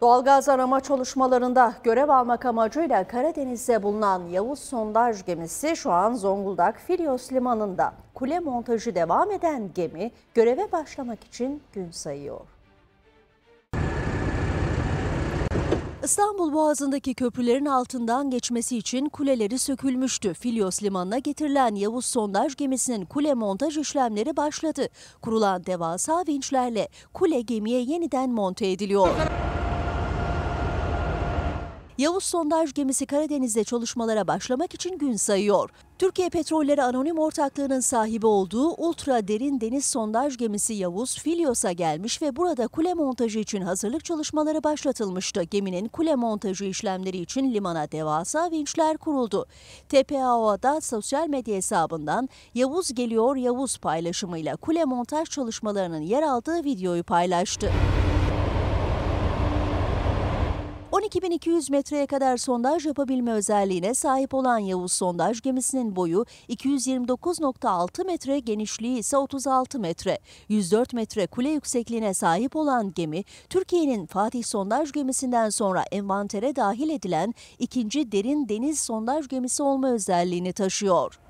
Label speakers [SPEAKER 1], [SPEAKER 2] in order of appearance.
[SPEAKER 1] Doğalgaz arama çalışmalarında görev almak amacıyla Karadeniz'de bulunan Yavuz sondaj gemisi şu an Zonguldak Filios Limanı'nda. Kule montajı devam eden gemi göreve başlamak için gün sayıyor. İstanbul Boğazı'ndaki köprülerin altından geçmesi için kuleleri sökülmüştü. Filios Limanı'na getirilen Yavuz sondaj gemisinin kule montaj işlemleri başladı. Kurulan devasa vinçlerle kule gemiye yeniden monte ediliyor. Yavuz sondaj gemisi Karadeniz'de çalışmalara başlamak için gün sayıyor. Türkiye Petrolleri Anonim Ortaklığı'nın sahibi olduğu ultra derin deniz sondaj gemisi Yavuz Filyos'a gelmiş ve burada kule montajı için hazırlık çalışmaları başlatılmıştı. Geminin kule montajı işlemleri için limana devasa vinçler kuruldu. TPAO'da sosyal medya hesabından Yavuz geliyor Yavuz paylaşımıyla kule montaj çalışmalarının yer aldığı videoyu paylaştı. 12200 metreye kadar sondaj yapabilme özelliğine sahip olan Yavuz sondaj gemisinin boyu 229.6 metre, genişliği ise 36 metre. 104 metre kule yüksekliğine sahip olan gemi, Türkiye'nin Fatih sondaj gemisinden sonra envantere dahil edilen ikinci derin deniz sondaj gemisi olma özelliğini taşıyor.